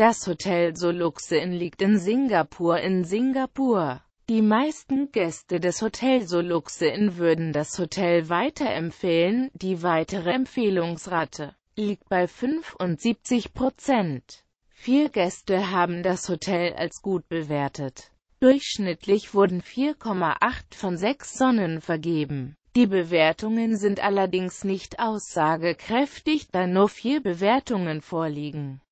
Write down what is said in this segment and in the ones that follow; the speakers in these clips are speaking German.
Das Hotel Soluxe Inn liegt in Singapur in Singapur. Die meisten Gäste des Hotel Inn würden das Hotel weiterempfehlen, die weitere Empfehlungsrate liegt bei 75 Prozent. Vier Gäste haben das Hotel als gut bewertet. Durchschnittlich wurden 4,8 von 6 Sonnen vergeben. Die Bewertungen sind allerdings nicht aussagekräftig, da nur vier Bewertungen vorliegen.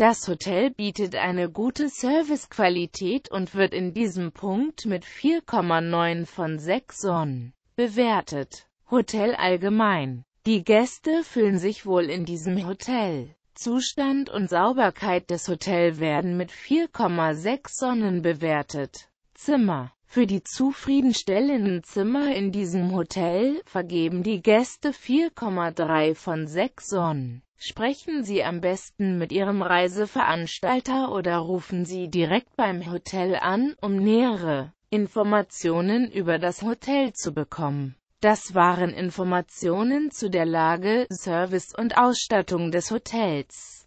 das Hotel bietet eine gute Servicequalität und wird in diesem Punkt mit 4,9 von 6 Sonnen bewertet. Hotel allgemein. Die Gäste fühlen sich wohl in diesem Hotel. Zustand und Sauberkeit des Hotels werden mit 4,6 Sonnen bewertet. Zimmer für die zufriedenstellenden Zimmer in diesem Hotel vergeben die Gäste 4,3 von 6 Sonnen. Sprechen Sie am besten mit Ihrem Reiseveranstalter oder rufen Sie direkt beim Hotel an, um nähere Informationen über das Hotel zu bekommen. Das waren Informationen zu der Lage, Service und Ausstattung des Hotels.